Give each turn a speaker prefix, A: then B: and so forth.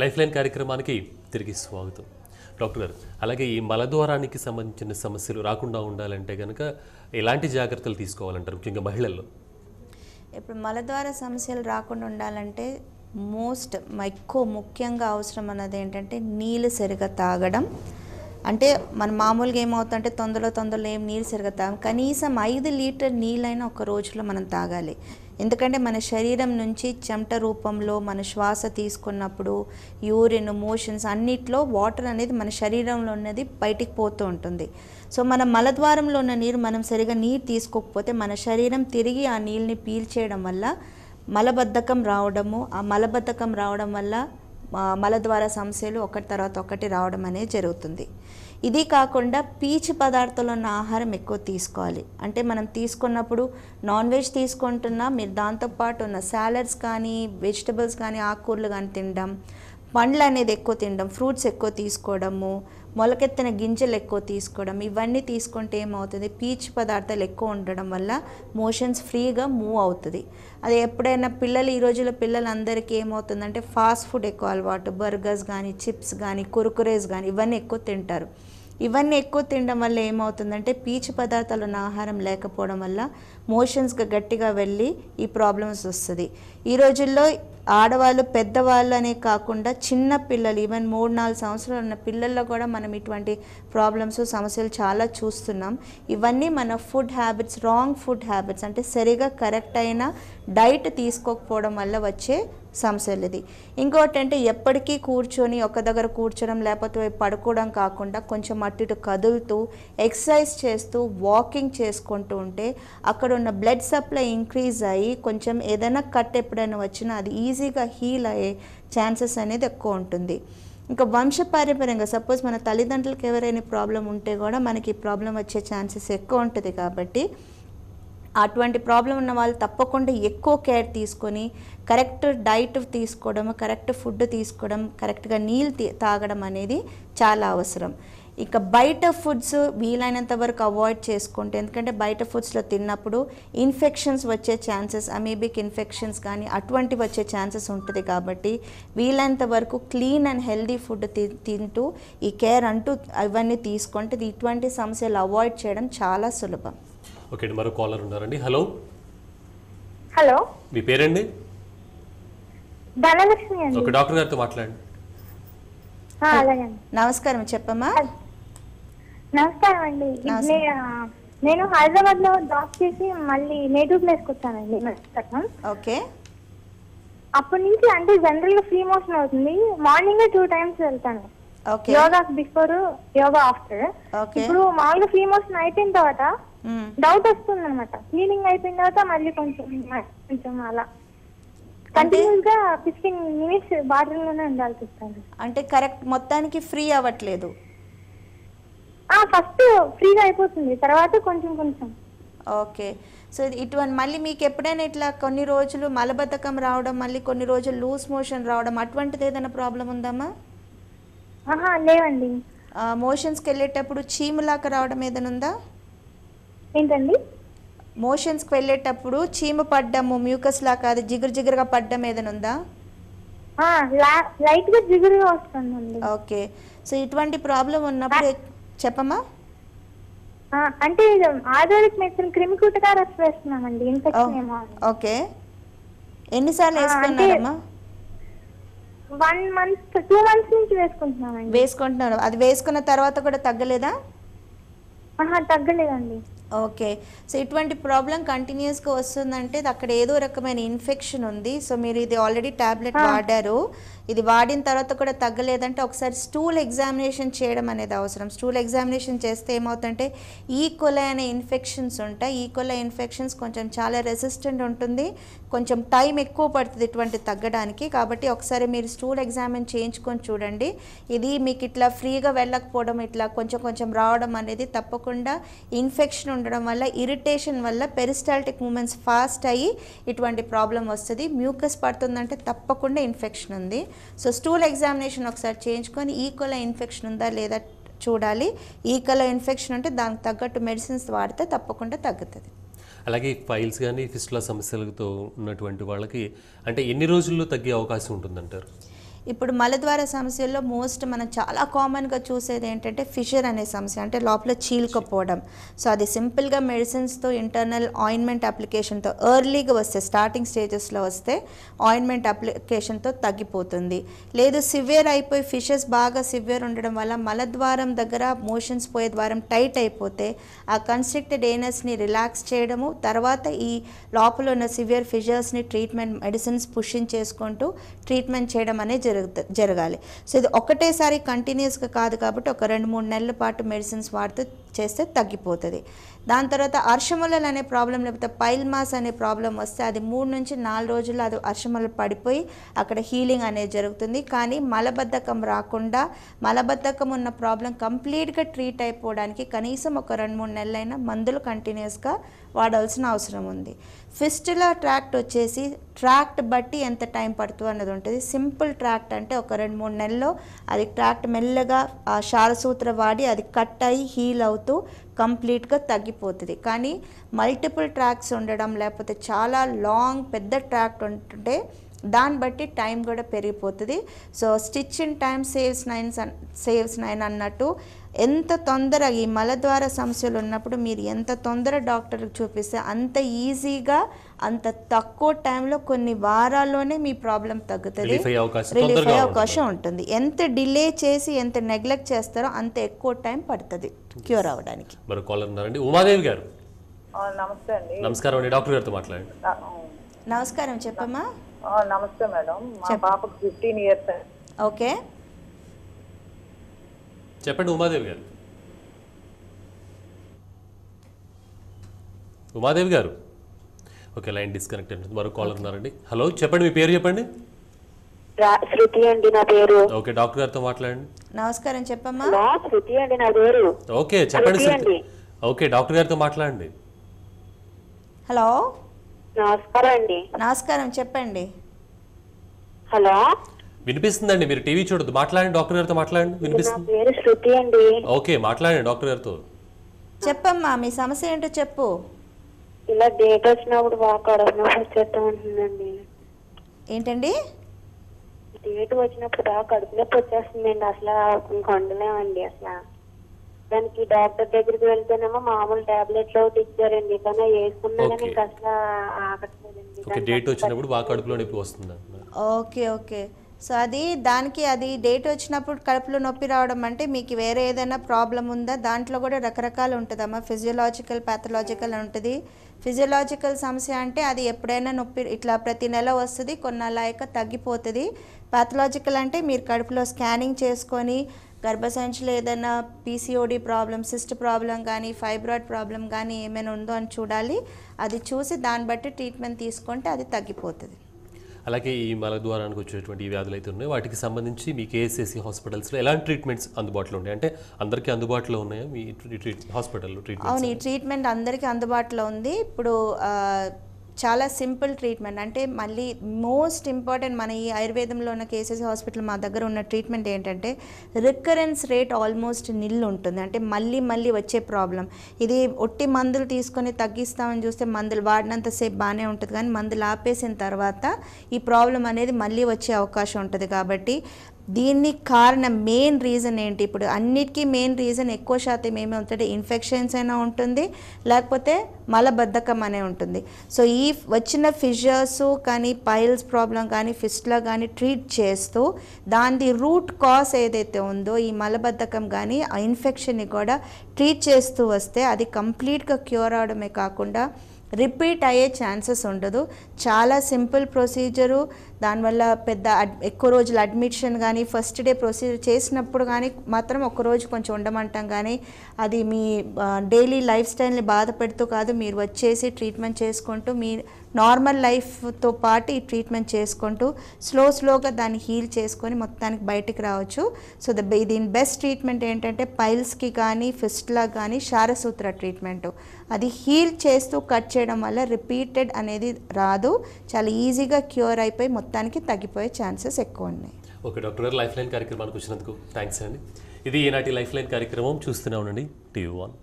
A: life line కార్యక్రమానికి తిరిగి స్వాగతం డాక్టర్ గారు అలాగే ఈ మలద్వారానికి సంబంధించిన సమస్యలు రాకుండా ఉండాలంటే కనుక ఎలాంటి జాగ్రత్తలు తీసుకోవాలంటారు ముఖ్యంగా మహిళల్లో
B: ఇప్పుడు మలద్వార సమస్యలు రాకుండా ఉండాలంటే మోస్ట్ ఎక్కువ ముఖ్యంగా అవసరం అన్నది ఏంటంటే నీళ్ళు సరిగా తాగడం అంటే మన మామూలుగా ఏమవుతుందంటే తొందరలో తొందరలో ఏం నీళ్ళు సరిగా తాగం కనీసం ఐదు లీటర్ నీళ్ళైనా ఒక రోజులో మనం తాగాలి ఎందుకంటే మన శరీరం నుంచి చెమట రూపంలో మన శ్వాస తీసుకున్నప్పుడు యూరిన్ మోషన్స్ అన్నిట్లో వాటర్ అనేది మన శరీరంలో ఉన్నది బయటికి పోతూ ఉంటుంది సో మన మలద్వారంలో ఉన్న నీరు మనం సరిగా నీరు తీసుకోకపోతే మన శరీరం తిరిగి ఆ నీళ్ళని పీల్చేయడం వల్ల మలబద్ధకం రావడము ఆ మలబద్ధకం రావడం వల్ల మలద్వార సమస్యలు ఒకటి తర్వాత ఒకటి రావడం అనేది జరుగుతుంది ఇది కాకుండా పీచు పదార్థాలు ఉన్న ఆహారం ఎక్కువ తీసుకోవాలి అంటే మనం తీసుకున్నప్పుడు నాన్ వెజ్ తీసుకుంటున్నా మీరు దాంతోపాటు ఉన్న సాలడ్స్ కానీ వెజిటబుల్స్ కానీ ఆకుకూరలు కానీ తినడం పండ్లు అనేది ఎక్కువ తినడం ఫ్రూట్స్ ఎక్కువ తీసుకోవడము మొలకెత్తిన గింజలు ఎక్కువ తీసుకోవడం ఇవన్నీ తీసుకుంటే ఏమవుతుంది పీచు పదార్థాలు ఎక్కువ ఉండడం వల్ల మోషన్స్ ఫ్రీగా మూవ్ అవుతుంది అది ఎప్పుడైనా పిల్లలు ఈ రోజుల్లో పిల్లలందరికీ ఏమవుతుందంటే ఫాస్ట్ ఫుడ్ ఎక్కువ అలవాటు బర్గర్స్ కానీ చిప్స్ కానీ కురుకురేస్ కానీ ఇవన్నీ ఎక్కువ తింటారు ఇవన్నీ ఎక్కువ తినడం వల్ల ఏమవుతుందంటే పీచు పదార్థాలు ఉన్న ఆహారం లేకపోవడం వల్ల మోషన్స్గా గట్టిగా వెళ్ళి ఈ ప్రాబ్లమ్స్ వస్తుంది ఈ రోజుల్లో ఆడవాళ్ళు పెద్దవాళ్ళు అనే కాకుండా చిన్న పిల్లలు ఈవెన్ మూడు నాలుగు సంవత్సరాలు ఉన్న పిల్లల్లో కూడా మనం ఇటువంటి ప్రాబ్లమ్స్ సమస్యలు చాలా చూస్తున్నాం ఇవన్నీ మన food habits wrong food habits అంటే సరిగా కరెక్ట్ అయిన డైట్ తీసుకోకపోవడం వల్ల వచ్చే సమస్యలది ఇది ఇంకోటి అంటే ఎప్పటికీ కూర్చొని ఒక దగ్గర కూర్చోడం లేకపోతే పడుకోవడం కాకుండా కొంచెం అటు ఇటు కదులుతూ ఎక్సర్సైజ్ చేస్తూ వాకింగ్ చేసుకుంటూ ఉంటే అక్కడ ఉన్న బ్లడ్ సప్లై ఇంక్రీజ్ అయ్యి కొంచెం ఏదైనా కట్ ఎప్పుడైనా వచ్చినా అది ఈజీగా హీల్ అయ్యే ఛాన్సెస్ అనేది ఎక్కువ ఉంటుంది ఇంకా పారంపర్యంగా సపోజ్ మన తల్లిదండ్రులకు ఎవరైనా ప్రాబ్లం ఉంటే కూడా మనకి ప్రాబ్లం వచ్చే ఛాన్సెస్ ఎక్కువ ఉంటుంది కాబట్టి అటువంటి ప్రాబ్లం ఉన్న వాళ్ళు తప్పకుండా ఎక్కువ కేర్ తీసుకొని కరెక్ట్ డైట్ తీసుకోవడం కరెక్ట్ ఫుడ్ తీసుకోవడం కరెక్ట్గా నీళ్ళు తాగడం అనేది చాలా అవసరం ఇక బయట ఫుడ్స్ వీలైనంత వరకు అవాయిడ్ చేసుకుంటే ఎందుకంటే బయట ఫుడ్స్లో తిన్నప్పుడు ఇన్ఫెక్షన్స్ వచ్చే ఛాన్సెస్ అమీబిక్ ఇన్ఫెక్షన్స్ కానీ అటువంటివి వచ్చే ఛాన్సెస్ ఉంటుంది కాబట్టి వీలైనంత వరకు క్లీన్ అండ్ హెల్దీ ఫుడ్ తింటూ ఈ కేర్ అంటూ అవన్నీ తీసుకుంటే ఇటువంటి సమస్యలు అవాయిడ్ చేయడం చాలా సులభం
A: ఓకే మరో కాలర్ ఉన్నారండి హలో హలో మీ పేరండి
B: ధనలక్ష్మి అండి
A: డాక్టర్ గారితో మాట్లాడండి
B: నమస్కారం చెప్పమ్మా నమస్కారం అండి
A: నేను హైదరాబాద్ లో
B: డ్రాప్ చేసి మళ్ళీ నేటివ్ ప్లేస్ కి వచ్చానండి ఓకే అప్పటి నుంచి అంటే జనరల్ గా ఫ్రీ మోషన్ అవుతుంది మార్నింగ్ టూ టైమ్స్ వెళ్తాను యోగా బిఫోర్ యోగా ఆఫ్టర్ ఇప్పుడు మామూలుగా ఫ్రీ మోషన్ అయిపోయిన తర్వాత డౌట్ వస్తుంది అనమాట క్లీనింగ్ అయిపోయిన తర్వాత మళ్ళీ కొంచెం కొంచెం అలా కంటిన్యూస్ గా ఫిఫ్టీన్ మినిట్స్ బాత్రూమ్ లోనే ఉండాల్సి అంటే కరెక్ట్ మొత్తానికి ఫ్రీ అవ్వట్లేదు ఫస్ట్ ఫ్రీగా అయిపోతుంది తర్వాత కొంచెం కొంచెం ఓకే సో ఇటువంటి మళ్ళీ మీకు ఎప్పుడైనా ఇట్లా కొన్ని రోజులు మలబద్ధకం రావడం మళ్ళీ కొన్ని రోజులు లూజ్ మోషన్ రావడం అటువంటిది ఏదైనా ప్రాబ్లం ఉందమ్మా లేవండి మోషన్స్కి వెళ్ళేటప్పుడు చీమలాక రావడం ఏదైనా ఉందా ఏంటండి మోషన్స్కి వెళ్ళేటప్పుడు చీమ పడ్డము మ్యూకస్ లా కాదు జిగురు జిగురుగా పడ్డం ఏదైనా ఉందా లైట్ గా జిగురుగా వస్తుందండి ఓకే సో ఇటువంటి ప్రాబ్లం ఉన్నప్పుడు చెప్పమ్మా అంటే ఆధునిక మెడిసిన్ క్రిమి కుట్టగా వేస్తున్నామండి ఇన్ఫెక్షన్ ఓకే ఎన్నిసార్లు వేసుకున్నారమ్మా వన్ మంత్ టూ మంత్స్ నుంచి వేసుకుంటున్నామండి వేసుకుంటున్నారు అది వేసుకున్న తర్వాత కూడా తగ్గలేదా ఆహా తగ్గలేదండి ఓకే సో ఇటువంటి ప్రాబ్లం కంటిన్యూస్గా వస్తుందంటే అక్కడ ఏదో రకమైన ఇన్ఫెక్షన్ ఉంది సో మీరు ఇది ఆల్రెడీ ట్యాబ్లెట్ వాడారు ఇది వాడిన తర్వాత కూడా తగ్గలేదంటే ఒకసారి స్టూల్ ఎగ్జామినేషన్ చేయడం అనేది అవసరం స్టూల్ ఎగ్జామినేషన్ చేస్తే ఏమవుతుందంటే ఈక్వల్ అనే ఇన్ఫెక్షన్స్ ఉంటాయి ఈక్వల్ ఇన్ఫెక్షన్స్ కొంచెం చాలా రెసిస్టెంట్ ఉంటుంది కొంచెం టైం ఎక్కువ పడుతుంది ఇటువంటి తగ్గడానికి కాబట్టి ఒకసారి మీరు స్టూల్ ఎగ్జామిన్ చేయించుకొని చూడండి ఇది మీకు ఇట్లా ఫ్రీగా వెళ్ళకపోవడం ఇట్లా కొంచెం కొంచెం రావడం అనేది తప్పకుండా ఇన్ఫెక్షన్ ఉండడం వల్ల ఇరిటేషన్ వల్ల పెరిస్టాల్టిక్ మూమెంట్స్ ఫాస్ట్ అయ్యి ఇటువంటి ప్రాబ్లం వస్తుంది మ్యూకస్ పడుతుందంటే తప్పకుండా ఇన్ఫెక్షన్ ఉంది సో స్టూల్ ఎగ్జామినేషన్ ఒకసారి చేయించుకొని ఈక్వల్ ఇన్ఫెక్షన్ ఉందా లేదా చూడాలి ఈకలో ఇన్ఫెక్షన్ ఉంటే దానికి తగ్గట్టు మెడిసిన్స్ వాడితే తప్పకుండా తగ్గుతుంది
A: అలాగే ఫైల్స్ కానీ ఫిస్టుల సమస్యలతో ఉన్నటువంటి వాళ్ళకి అంటే ఎన్ని రోజుల్లో తగ్గే అవకాశం ఉంటుందంటారు
B: ఇప్పుడు మలద్వార సమస్యల్లో మోస్ట్ మనం చాలా కామన్గా చూసేది ఏంటంటే ఫిషర్ అనే సమస్య అంటే లోపల చీల్కపోవడం సో అది సింపుల్గా మెడిసిన్స్తో ఇంటర్నల్ ఆయింట్మెంట్ అప్లికేషన్తో ఎర్లీగా వస్తే స్టార్టింగ్ స్టేజెస్లో వస్తే ఆయింట్మెంట్ అప్లికేషన్తో తగ్గిపోతుంది లేదు సివియర్ అయిపోయి ఫిషెస్ బాగా సివియర్ ఉండడం వల్ల మలద్వారం దగ్గర మోషన్స్ పోయే ద్వారం టైట్ అయిపోతే ఆ కన్స్ట్రిక్టెడ్ ఏనస్ని రిలాక్స్ చేయడము తర్వాత ఈ లోపల ఉన్న సివియర్ ఫిషర్స్ని ట్రీట్మెంట్ మెడిసిన్స్ పుషింగ్ చేసుకుంటూ ట్రీట్మెంట్ చేయడం అనేది జరుగుతుంది జరగాలి సో ఇది ఒకటేసారి కంటిన్యూస్గా కాదు కాబట్టి ఒక రెండు మూడు నెలల పాటు మెడిసిన్స్ వాడితే చేస్తే తగ్గిపోతుంది దాని తర్వాత అర్షములలు అనే ప్రాబ్లం లేకపోతే పైల్ మాస్ అనే ప్రాబ్లం వస్తే అది మూడు నుంచి నాలుగు రోజుల్లో అది అర్షములు పడిపోయి అక్కడ హీలింగ్ అనేది జరుగుతుంది కానీ మలబద్ధకం రాకుండా మలబద్ధకం ఉన్న ప్రాబ్లం కంప్లీట్గా ట్రీట్ అయిపోవడానికి కనీసం ఒక రెండు మూడు నెలలైనా మందులు కంటిన్యూస్గా వాడాల్సిన అవసరం ఉంది ఫిస్టుల ట్రాక్ట్ వచ్చేసి ట్రాక్ట్ బట్టి ఎంత టైం పడుతుంది అన్నది ఉంటుంది సింపుల్ ట్రాక్ట్ అంటే ఒక రెండు మూడు నెలల్లో అది ట్రాక్ట్ మెల్లగా ఆ శారసూత్ర వాడి అది కట్ అయి హీల్ అవుతుంది మత్తు కంప్లీట్గా తగ్గిపోతుంది కానీ మల్టిపుల్ ట్రాక్స్ ఉండడం లేకపోతే చాలా లాంగ్ పెద్ద ట్రాక్ ఉంటుంటే దాన్ని బట్టి టైం కూడా పెరిగిపోతుంది so stitch in time saves nine saves nine అన్నట్టు ఎంత తొందర ఈ మలద్వార సమస్యలు ఉన్నప్పుడు మీరు ఎంత తొందర డాక్టర్కి చూపిస్తే అంత ఈజీగా అంత తక్కువ టైంలో కొన్ని వారాల్లోనే మీ ప్రాబ్లం తగ్గుతుంది రిలీఫ్ అయ్యే అవకాశం ఉంటుంది ఎంత డిలే చేసి ఎంత నెగ్లెక్ట్ చేస్తారో అంత ఎక్కువ టైం పడుతుంది క్యూర్ అవడానికి
A: మరి కాలర్ ఉన్నారండి ఉమాదేవి గారు నమస్తే అండి నమస్కారం అండి డాక్టర్ గారితో మాట్లాడండి
B: నమస్కారం చెప్పమ్మా నమస్తే మేడం పాపకు ఫిఫ్టీన్ ఇయర్స్ ఓకే
A: చెప్పండి ఉమాదేవి గారు ఉమాదేవి గారు ఓకే లైన్ డిస్కనెక్ట్ అయింది మరో కాలర్ ఉన్నారండి హలో చెప్పండి మీ పేరు చెప్పండి
B: శృతి అండి నా పేరు
A: ఓకే డాక్టర్ గారితో మాట్లాడండి
B: నమస్కారం చెప్పమ్మా శృతి అండి నా పేరు
A: ఓకే చెప్పండి ఓకే డాక్టర్ గారితో మాట్లాడండి
B: హలో నమస్కారం అండి నమస్కారం చెప్పండి
A: హలో వినిపిస్తుందండి మీరు టీవీ చూడదు మాట్లాడండి డాక్టర్ గారితో మాట్లాడండి వినిపిస్తుంది
B: శృతి అండి
A: ఓకే మాట్లాడండి డాక్టర్ గారితో
B: చెప్పమ్మా మీ సమస్య ఏంటో చెప్పు ఇలా డేట్ వచ్చినప్పుడు బాగా కడప నొప్పి వచ్చేస్తా ఉంటుందండి ఏంటండి డేట్ వచ్చినప్పుడు బాగా కడుపు నొప్పి వచ్చేస్తుందండి అసలు ఇంకా ఉండలేమండి అసలు దానికి డాక్టర్ దగ్గరికి వెళ్తేనేమో మామూలు టాబ్లెట్లు ఒకటి ఇచ్చారండి కానీ వేసుకున్నా కానీ అసలు ఆకట్లేదండి డేట్
A: వచ్చినప్పుడు బాగా కడుపులో నొప్పి వస్తుంది
B: ఓకే ఓకే సో అది దానికి అది డేట్ వచ్చినప్పుడు కడుపులో నొప్పి రావడం అంటే మీకు వేరే ఏదైనా ప్రాబ్లం ఉందా దాంట్లో కూడా రకరకాలు ఉంటుందమ్మా ఫిజియలాజికల్ ప్యాథలాజికల్ ఉంటుంది ఫిజియోలాజికల్ సమస్య అంటే అది ఎప్పుడైనా నొప్పి ఇట్లా ప్రతి నెల వస్తుంది కొన్నాళ్ళక తగ్గిపోతుంది ప్యాథలాజికల్ అంటే మీరు కడుపులో స్కానింగ్ చేసుకొని గర్భసంచులు ఏదైనా పీసీఓడి ప్రాబ్లం సిస్ట్ ప్రాబ్లం కానీ ఫైబ్రాయిడ్ ప్రాబ్లం కానీ ఏమైనా ఉందో అని చూడాలి అది చూసి దాన్ని బట్టి ట్రీట్మెంట్ తీసుకుంటే అది తగ్గిపోతుంది
A: అలాగే ఈ మలద్వారానికి వచ్చేటువంటి ఈ వ్యాధులు అయితే ఉన్నాయి వాటికి సంబంధించి మీ కేఎస్ఎస్సి హాస్పిటల్స్లో ఎలాంటి ట్రీట్మెంట్స్ అందుబాటులో ఉన్నాయి అంటే అందరికీ అందుబాటులో ఉన్నాయా మీ హాస్పిటల్లో ట్రీట్మెంట్ అవును ఈ
B: ట్రీట్మెంట్ అందరికీ అందుబాటులో ఉంది ఇప్పుడు చాలా సింపుల్ ట్రీట్మెంట్ అంటే మళ్ళీ మోస్ట్ ఇంపార్టెంట్ మన ఈ ఆయుర్వేదంలో ఉన్న కేసెస్ హాస్పిటల్ మా దగ్గర ఉన్న ట్రీట్మెంట్ ఏంటంటే రికరెన్స్ రేట్ ఆల్మోస్ట్ నిల్ ఉంటుంది అంటే మళ్ళీ మళ్ళీ వచ్చే ప్రాబ్లం ఇది ఒట్టి మందులు తీసుకొని తగ్గిస్తామని చూస్తే మందులు వాడినంతసేపు బాగానే ఉంటుంది కానీ మందులు ఆపేసిన తర్వాత ఈ ప్రాబ్లం అనేది మళ్ళీ వచ్చే అవకాశం ఉంటుంది కాబట్టి దీనికి కారణం మెయిన్ రీజన్ ఏంటి ఇప్పుడు అన్నిటికీ మెయిన్ రీజన్ ఎక్కువ శాతం ఏమి ఇన్ఫెక్షన్స్ అయినా ఉంటుంది లేకపోతే మలబద్ధకం అనే ఉంటుంది సో ఈ వచ్చిన ఫిషర్సు కానీ పైల్స్ ప్రాబ్లం కానీ ఫిస్ట్లో కానీ ట్రీట్ చేస్తూ దాని రూట్ కాస్ ఏదైతే ఉందో ఈ మలబద్ధకం కానీ ఆ ఇన్ఫెక్షన్ని కూడా ట్రీట్ చేస్తూ వస్తే అది కంప్లీట్గా క్యూర్ అవడమే కాకుండా రిపీట్ అయ్యే ఛాన్సెస్ ఉండదు చాలా సింపుల్ ప్రొసీజరు దానివల్ల పెద్ద ఎక్కువ రోజులు అడ్మిషన్ కానీ ఫస్ట్ డే ప్రొసీజర్ చేసినప్పుడు కానీ మాత్రం ఒకరోజు రోజు కొంచెం ఉండమంటాం కానీ అది మీ డైలీ లైఫ్ స్టైల్ని బాధపెడుతూ కాదు మీరు వచ్చేసి ట్రీట్మెంట్ చేసుకుంటూ మీ నార్మల్ లైఫ్తో పాటు ఈ ట్రీట్మెంట్ చేసుకుంటూ స్లో స్లోగా దాన్ని హీల్ చేసుకొని మొత్తానికి బయటికి రావచ్చు సో ద దీని బెస్ట్ ట్రీట్మెంట్ ఏంటంటే పైల్స్కి కానీ ఫిస్ట్లా కానీ శారసూత్ర ట్రీట్మెంట్ అది హీల్ చేస్తూ కట్ చేయడం వల్ల రిపీటెడ్ అనేది రాదు చాలా ఈజీగా క్యూర్ అయిపోయి మొత్తానికి తగ్గిపోయే ఛాన్సెస్ ఎక్కువ ఉన్నాయి
A: ఓకే డాక్టర్ గారు లైఫ్ లైన్ కార్యక్రమానికి వచ్చినందుకు థ్యాంక్స్ అండి ఇది ఈనాటి లైఫ్ లైన్ కార్యక్రమం చూస్తూనే ఉండండి టీవీ వన్